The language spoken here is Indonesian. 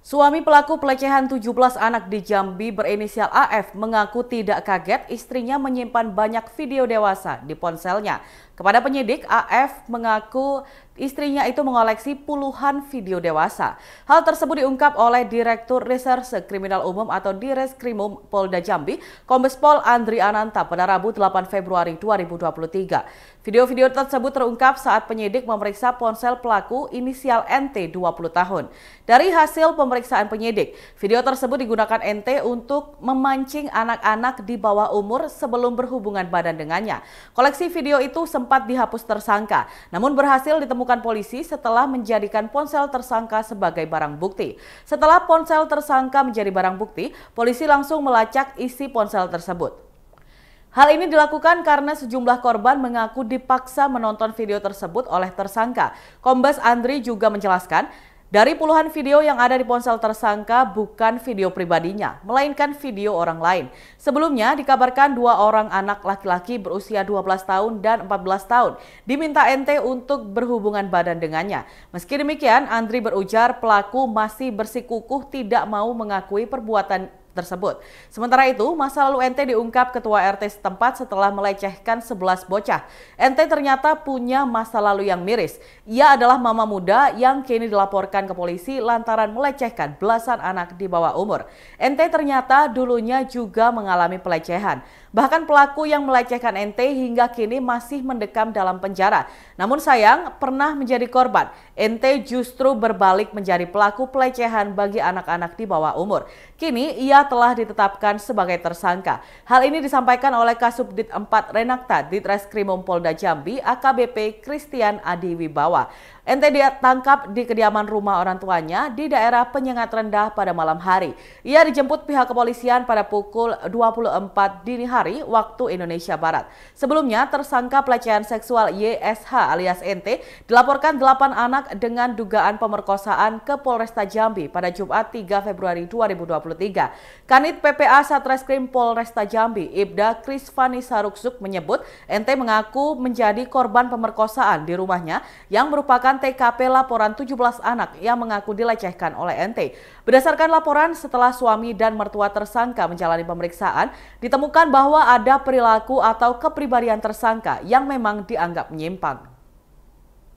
Suami pelaku pelecehan 17 anak di Jambi berinisial AF mengaku tidak kaget istrinya menyimpan banyak video dewasa di ponselnya. Kepada penyidik, AF mengaku istrinya itu mengoleksi puluhan video dewasa. Hal tersebut diungkap oleh Direktur Reserse Kriminal Umum atau Direskrimum Polda Jambi, Kombes Pol Andri Ananta pada Rabu 8 Februari 2023. Video-video tersebut terungkap saat penyidik memeriksa ponsel pelaku inisial NT 20 tahun. Dari hasil pemeriksaan penyidik, video tersebut digunakan NT untuk memancing anak-anak di bawah umur sebelum berhubungan badan dengannya. Koleksi video itu sempat dihapus tersangka, namun berhasil ditemukan ditemukan polisi setelah menjadikan ponsel tersangka sebagai barang bukti. Setelah ponsel tersangka menjadi barang bukti, polisi langsung melacak isi ponsel tersebut. Hal ini dilakukan karena sejumlah korban mengaku dipaksa menonton video tersebut oleh tersangka. Kombes Andri juga menjelaskan, dari puluhan video yang ada di ponsel tersangka bukan video pribadinya, melainkan video orang lain. Sebelumnya dikabarkan dua orang anak laki-laki berusia 12 tahun dan 14 tahun diminta NT untuk berhubungan badan dengannya. Meski demikian, Andri berujar pelaku masih bersikukuh tidak mau mengakui perbuatan tersebut. Sementara itu, masa lalu NT diungkap ketua RT setempat setelah melecehkan 11 bocah. NT ternyata punya masa lalu yang miris. Ia adalah mama muda yang kini dilaporkan ke polisi lantaran melecehkan belasan anak di bawah umur. NT ternyata dulunya juga mengalami pelecehan. Bahkan pelaku yang melecehkan NT hingga kini masih mendekam dalam penjara. Namun sayang, pernah menjadi korban. NT justru berbalik menjadi pelaku pelecehan bagi anak-anak di bawah umur. Kini ia telah ditetapkan sebagai tersangka. Hal ini disampaikan oleh Kasubdit 4 Renakta di Treskrimum Polda Jambi AKBP Christian Adi Wibawa. NT ditangkap di kediaman rumah orang tuanya di daerah Penyengat Rendah pada malam hari. Ia dijemput pihak kepolisian pada pukul 24 dini hari waktu Indonesia Barat. Sebelumnya, tersangka pelecehan seksual YSH alias NT dilaporkan 8 anak dengan dugaan pemerkosaan ke Polresta Jambi pada Jumat 3 Februari 2023. Kanit PPA Satreskrim Polresta Jambi, Ibda Kris Fani Saruksuk menyebut NT mengaku menjadi korban pemerkosaan di rumahnya yang merupakan TKP laporan 17 anak yang mengaku dilecehkan oleh NT. Berdasarkan laporan, setelah suami dan mertua tersangka menjalani pemeriksaan, ditemukan bahwa ada perilaku atau kepribadian tersangka yang memang dianggap menyimpang.